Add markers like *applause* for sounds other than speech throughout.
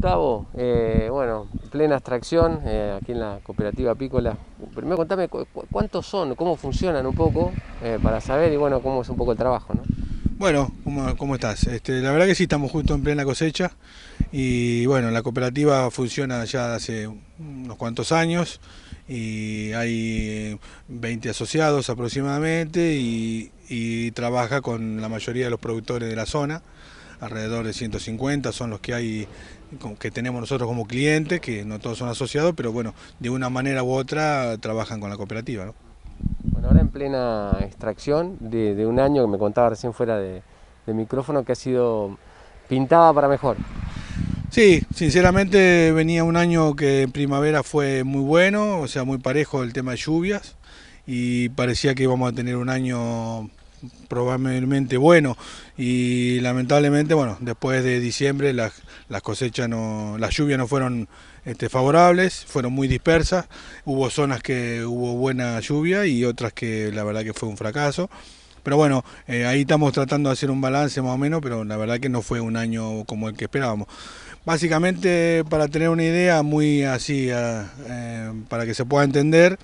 Gustavo, eh, bueno, plena extracción eh, aquí en la cooperativa apícola. Primero contame cuántos son, cómo funcionan un poco, eh, para saber y bueno, cómo es un poco el trabajo, ¿no? Bueno, ¿cómo, estás? Este, la verdad que sí, estamos justo en plena cosecha y bueno, la cooperativa funciona ya hace unos cuantos años y hay 20 asociados aproximadamente y, y trabaja con la mayoría de los productores de la zona alrededor de 150 son los que hay que tenemos nosotros como clientes, que no todos son asociados, pero bueno, de una manera u otra trabajan con la cooperativa. Bueno, ahora en plena extracción de, un año que me contaba recién fuera de, micrófono que ha sido pintada para mejor. Sí, sinceramente venía un año que en primavera fue muy bueno, o sea, muy parejo el tema de lluvias y parecía que íbamos a tener un año probablemente bueno y lamentablemente bueno después de diciembre las, cosechas no las lluvias no fueron este, favorables fueron muy dispersas hubo zonas que hubo buena lluvia y otras que la verdad que fue un fracaso pero bueno eh, ahí estamos tratando de hacer un balance más o menos pero la verdad que no fue un año como el que esperábamos básicamente para tener una idea muy así eh, para que se pueda entender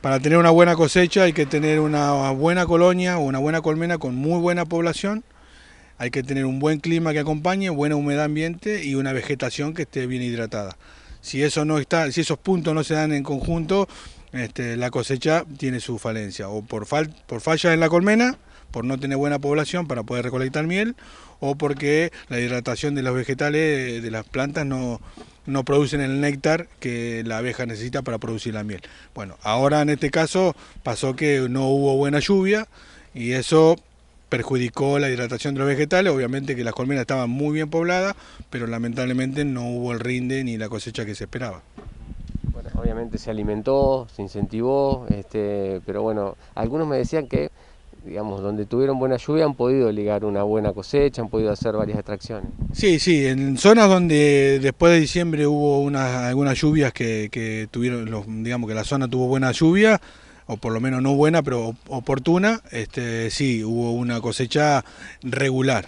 para tener una buena cosecha hay que tener una buena colonia o una buena colmena con muy buena población. Hay que tener un buen clima que acompañe, buena humedad ambiente y una vegetación que esté bien hidratada. Si eso no está, si esos puntos no se dan en conjunto, este, la cosecha tiene su falencia o por, fal, por falla en la colmena por no tener buena población para poder recolectar miel o porque la hidratación de los vegetales, eh, de las plantas, no, no producen el néctar que la abeja necesita para producir la miel. Bueno, ahora en este caso pasó que no hubo buena lluvia y eso perjudicó la hidratación de los vegetales, obviamente que las colmenas estaban muy bien pobladas, pero lamentablemente no hubo el rinde ni la cosecha que se esperaba. Bueno, obviamente se alimentó, se incentivó, este, pero bueno, algunos me decían que digamos, donde tuvieron buena lluvia han podido ligar una buena cosecha, han podido hacer varias extracciones. Sí, sí, en zonas donde después de diciembre hubo unas, algunas lluvias que, tuvieron, digamos que la zona tuvo buena lluvia, o por lo menos no buena, pero oportuna, este, sí, hubo una cosecha regular.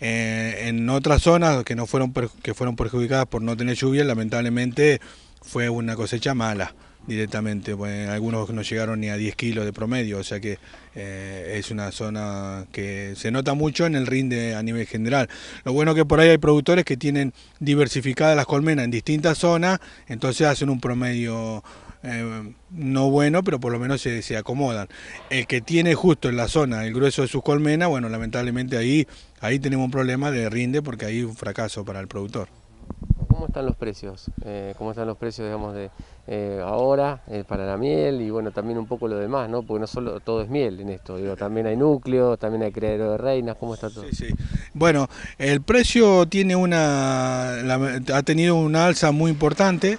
Eh, en otras zonas que, no fueron, que fueron perjudicadas por no tener lluvia, lamentablemente fue una cosecha mala directamente. Pues, algunos no llegaron ni a 10 kilos de promedio, o sea que eh, es una zona que se nota mucho en el rinde a nivel general. Lo bueno que por ahí hay productores que tienen diversificadas las colmenas en distintas zonas, entonces hacen un promedio eh, no bueno, pero por lo menos se, acomodan. El que tiene justo en la zona el grueso de sus colmenas, bueno, lamentablemente ahí, ahí tenemos un problema de rinde porque hay un fracaso para el productor cómo están los precios, eh, cómo están los precios, digamos, de eh, ahora eh, para la miel y bueno, también un poco lo demás, ¿no? Porque no solo todo es miel en esto, digo, también hay núcleo, también hay criadero de reinas, ¿cómo está todo? Sí, sí. Bueno, el precio tiene una, ha tenido una alza muy importante.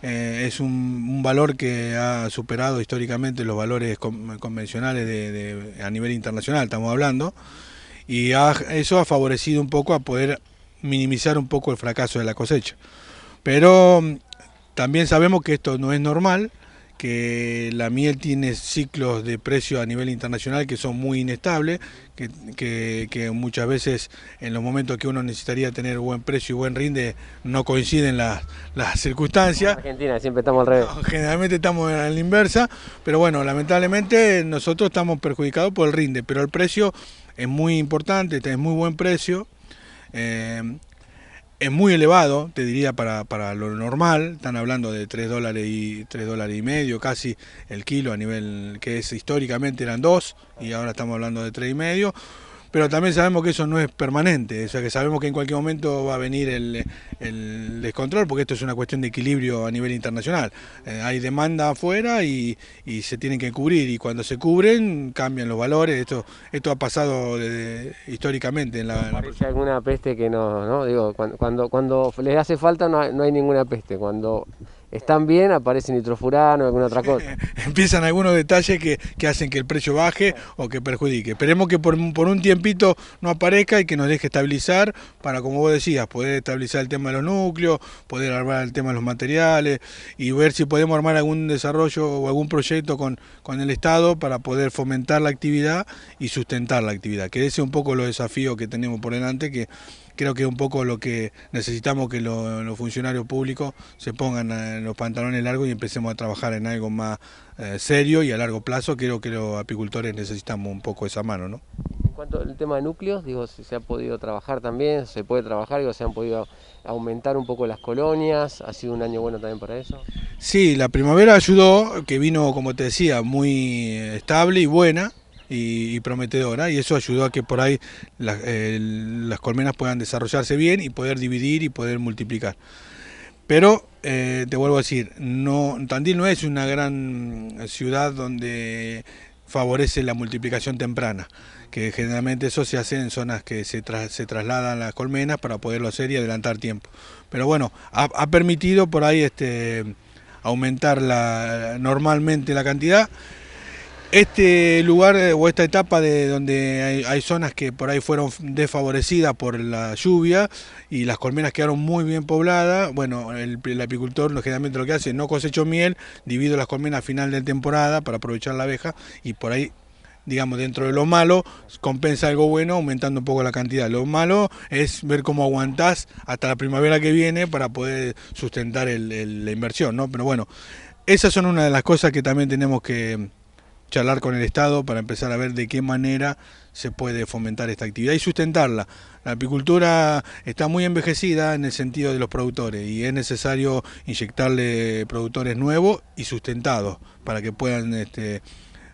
es un, valor que ha superado históricamente los valores convencionales a nivel internacional, estamos hablando, y eso ha favorecido un poco a poder minimizar un poco el fracaso de la cosecha. Pero mm, también sabemos que esto no es normal, que la miel tiene ciclos de precio a nivel internacional que son muy inestables, que, muchas veces en los momentos que uno necesitaría tener buen precio y buen rinde no coinciden las, las circunstancias. En Argentina siempre estamos al revés. Generalmente estamos en la inversa, pero bueno, lamentablemente nosotros estamos perjudicados por el rinde, pero el precio es muy importante, es muy buen precio. Eh, es muy elevado, te diría, para, lo normal. Están hablando de 3 dólares y 3 dólares y medio, casi el kilo a nivel que es históricamente eran 2 y ahora estamos hablando de 3 y medio pero también sabemos que eso no es permanente, o sea que sabemos que en cualquier momento va a venir el, descontrol, porque esto es una cuestión de equilibrio a nivel internacional. Eh, hay demanda afuera y, se tienen que cubrir, y cuando se cubren cambian los valores, esto, esto ha pasado eh, históricamente en la... alguna peste que no, ¿no? Digo, cuando, cuando, cuando les hace falta no hay, no hay ninguna peste, cuando están bien, aparece nitrofurano, o alguna otra cosa. *laughs* Empiezan algunos detalles que, hacen que el precio baje o que perjudique. Esperemos que por, un tiempito no aparezca y que nos deje estabilizar para, como vos decías, poder estabilizar el tema de los núcleos, poder armar el tema de los materiales y ver si podemos armar algún desarrollo o algún proyecto con, con el Estado para poder fomentar la actividad y sustentar la actividad. Que ese es un poco los desafíos que tenemos por delante, que creo que es un poco lo que necesitamos que los funcionarios públicos se pongan a los pantalones largos y empecemos a trabajar en algo más eh, serio y a largo plazo. Creo que los apicultores necesitamos un poco esa mano, ¿no? En cuanto al tema de núcleos, digo, si se ha podido trabajar también, se puede trabajar, digo, se han podido aumentar un poco las colonias, ha sido un año bueno también para eso. Sí, la primavera ayudó, que vino, como te decía, muy eh, estable y buena, y, prometedora y eso ayudó a que por ahí las, eh, las colmenas puedan desarrollarse bien y poder dividir y poder multiplicar. Pero eh, te vuelvo a decir, no, Tandil no es una gran ciudad donde favorece la multiplicación temprana, que generalmente eso se hace en zonas que se, se trasladan las colmenas para poderlo hacer y adelantar tiempo. Pero bueno, ha, permitido por ahí este, aumentar la, normalmente la cantidad este lugar eh, o esta etapa de donde hay, zonas que por ahí fueron desfavorecidas por la lluvia y las colmenas quedaron muy bien pobladas, bueno, el, apicultor generalmente lo que hace, es no cosecho miel, divido las colmenas a final de temporada para aprovechar la abeja y por ahí digamos, dentro de lo malo, compensa algo bueno aumentando un poco la cantidad. Lo malo es ver cómo aguantás hasta la primavera que viene para poder sustentar la inversión, ¿no? Pero bueno, esas son una de las cosas que también tenemos que, charlar con el Estado para empezar a ver de qué manera se puede fomentar esta actividad y sustentarla. La apicultura está muy envejecida en el sentido de los productores y es necesario inyectarle productores nuevos y sustentados para que puedan este,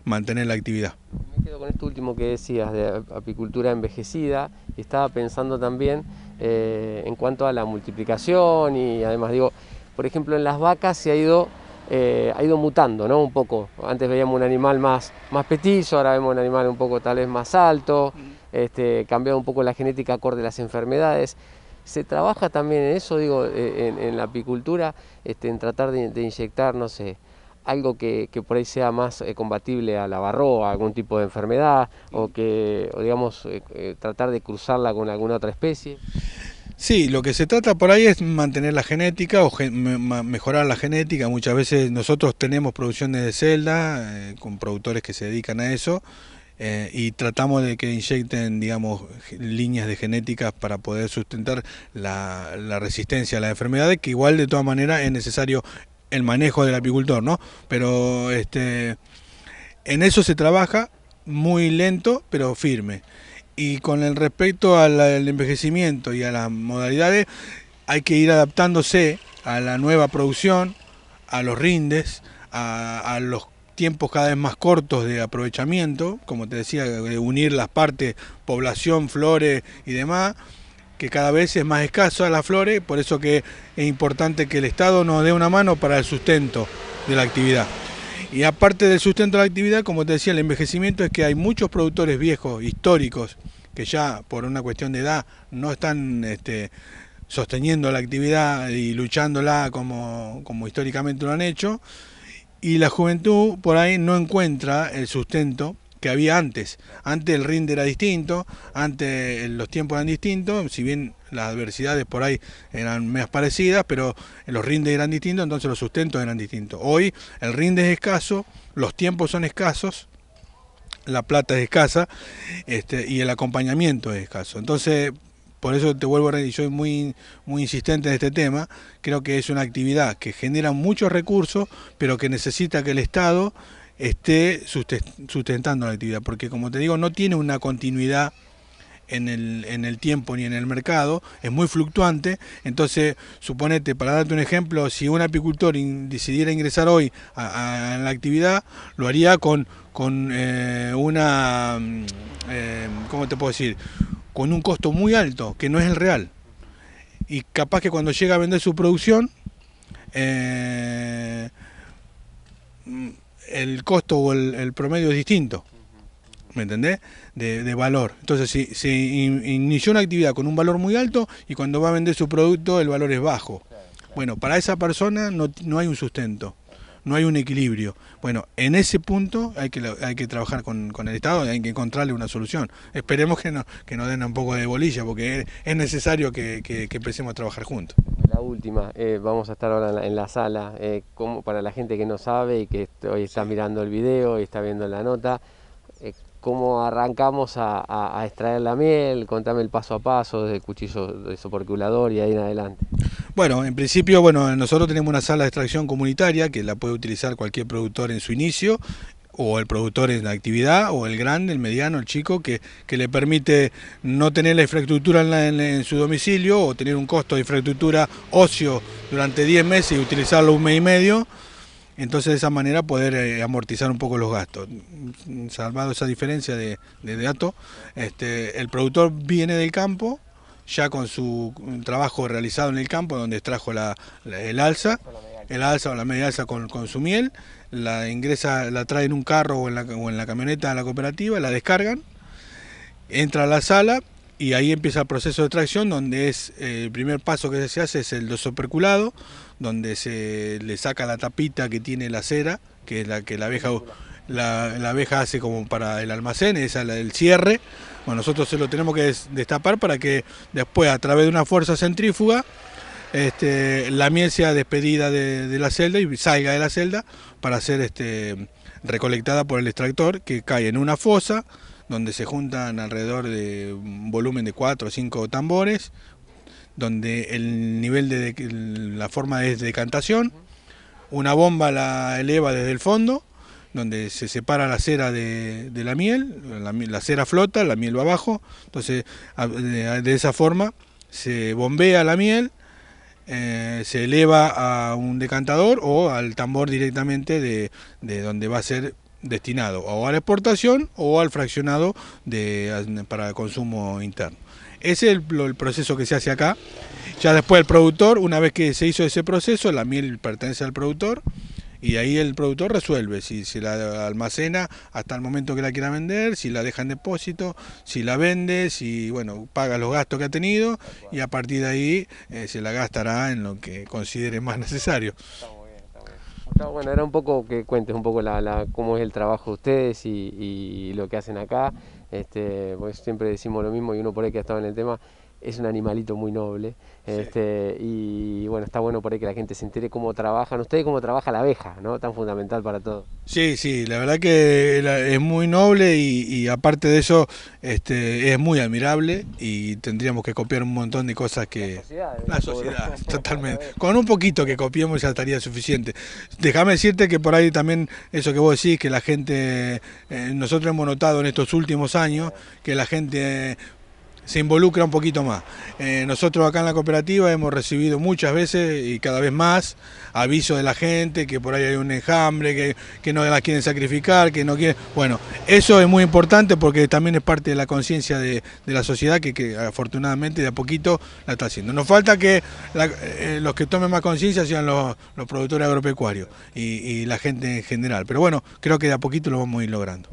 mantener la actividad. Me quedo con esto último que decías de apicultura envejecida estaba pensando también eh, en cuanto a la multiplicación y además digo, por ejemplo en las vacas se ha ido eh, ha ido mutando, ¿no? Un poco. Antes veíamos un animal más, más petizo, ahora vemos un animal un poco tal vez más alto, mm. este, cambiado un poco la genética acorde a las enfermedades. Se trabaja también en eso, digo, e, en, la apicultura, este, en tratar de, inyectar, no sé, algo que, que por ahí sea más compatible eh, combatible a la barroa, algún tipo de enfermedad, o que, digamos, eh, tratar de cruzarla con alguna otra especie. Sí, lo que se trata por ahí es mantener la genética o mejorar la genética. Muchas veces nosotros tenemos producciones de celda eh, con productores que se dedican a eso eh, y tratamos de que inyecten, digamos, líneas de genéticas para poder sustentar la, resistencia a las enfermedades, que igual de todas maneras es necesario el manejo del apicultor, ¿no? Pero este, en eso se trabaja muy lento pero firme. Y con el respecto al, envejecimiento y a las modalidades, hay que ir adaptándose a la nueva producción, a los rindes, a, los tiempos cada vez más cortos de aprovechamiento, como te decía, unir las partes población, flores y demás, que cada vez es más escaso a las flores, por eso que es importante que el Estado nos dé una mano para el sustento de la actividad. Y aparte del sustento de la actividad, como te decía, el envejecimiento es que hay muchos productores viejos, históricos, que ya por una cuestión de edad no están este, sosteniendo la actividad y luchándola como, como históricamente lo han hecho, y la juventud por ahí no encuentra el sustento que había antes. Antes el rinde era distinto, antes los tiempos eran distintos, si bien las adversidades por ahí eran más parecidas, pero los rindes eran distintos, entonces los sustentos eran distintos. Hoy el rinde es escaso, los tiempos son escasos, la plata es escasa este, y el acompañamiento es escaso. Entonces, por eso te vuelvo a decir, soy muy, muy insistente en este tema, creo que es una actividad que genera muchos recursos, pero que necesita que el Estado esté sustentando la actividad, porque como te digo, no tiene una continuidad en el, tiempo ni en el mercado, es muy fluctuante, entonces suponete, para darte un ejemplo, si un apicultor decidiera ingresar hoy a, la actividad, lo haría con, con eh, una, mm, eh, ¿cómo te puedo decir? Con un costo muy alto, que no es el real. Y capaz que cuando llega a vender su producción, eh, el costo o el, promedio es distinto. ¿me entendés? De, valor. Entonces, si, inició una actividad con un valor muy alto y cuando va a vender su producto el valor es bajo. Bueno, para esa persona no, hay un sustento, no hay un equilibrio. Bueno, en ese punto hay que, hay que trabajar con, el Estado, hay que encontrarle una solución. Esperemos que, no, que nos den un poco de bolilla porque es necesario que empecemos a trabajar juntos última, eh, vamos a estar ahora en la, sala, eh, como para la gente que no sabe y que hoy está mirando el video y está viendo la nota, eh, ¿cómo arrancamos a, extraer la miel? Contame el paso a paso del cuchillo de soporculador y ahí en adelante. Bueno, en principio, bueno, nosotros tenemos una sala de extracción comunitaria que la puede utilizar cualquier productor en su inicio o el productor en actividad, o el grande, el mediano, el chico, que, le permite no tener la infraestructura en, su domicilio o tener un costo de infraestructura ocio durante 10 meses y utilizarlo un mes y medio. Entonces de esa manera poder eh, amortizar un poco los gastos. Salvado esa diferencia de, de datos, este, el productor viene del campo, ya con su trabajo realizado en el campo, donde extrajo el alza el alza o la media alza con, su miel, la ingresa, la traen en un carro o en, la, camioneta a la cooperativa, la descargan, entra a la sala y ahí empieza el proceso de extracción donde es eh, el primer paso que se hace es el dosoperculado, donde se le saca la tapita que tiene la cera, que es la que la abeja la, abeja hace como para el almacén, es el cierre. Bueno, nosotros se lo tenemos que destapar para que después a través de una fuerza centrífuga este, la miel sea despedida de, la celda y salga de la celda para ser este, recolectada por el extractor que cae en una fosa donde se juntan alrededor de un volumen de 4 o 5 tambores, donde el nivel de, la forma es de decantación, una bomba la eleva desde el fondo, donde se separa la cera de, la miel, la, cera flota, la miel va abajo, entonces de esa forma se bombea la miel eh, se eleva a un decantador o al tambor directamente de, donde va a ser destinado o a la exportación o al fraccionado para el consumo interno. Ese es el, el, proceso que se hace acá. Ya después el productor, una vez que se hizo ese proceso, la miel pertenece al productor y ahí el productor resuelve si, se la almacena hasta el momento que la quiera vender, si la deja en depósito, si la vende, si bueno, paga los gastos que ha tenido y a partir de ahí eh, se la gastará en lo que considere más necesario. bueno, era un poco que cuentes un poco la, cómo es el trabajo de ustedes y, lo que hacen acá. Este, pues siempre decimos lo mismo y uno por ahí que ha estado en el tema, es un animalito muy noble. Este, y bueno, está bueno por ahí que la gente se entere cómo trabajan ustedes, cómo trabaja la abeja, ¿no? Tan fundamental para todo. Sí, sí, la verdad que es muy noble y, aparte de eso este, es muy admirable y tendríamos que copiar un montón de cosas que... La sociedad. ¿eh? *laughs* totalmente. *laughs* Con un poquito que copiemos ya estaría suficiente. Déjame decirte que por ahí también eso que vos decís, que la gente, eh, nosotros hemos notado en estos últimos años, que la gente se involucra un poquito más. Eh, nosotros acá en la cooperativa hemos recibido muchas veces y cada vez más avisos de la gente que por ahí hay un enjambre, que, que no las quieren sacrificar, que no quieren... Bueno, eso es muy importante porque también es parte de la conciencia de, la sociedad que, afortunadamente de a poquito la está haciendo. Nos falta que eh, los que tomen más conciencia sean los, los, productores agropecuarios y, y la gente en general. Pero bueno, creo que de a poquito lo vamos a ir logrando.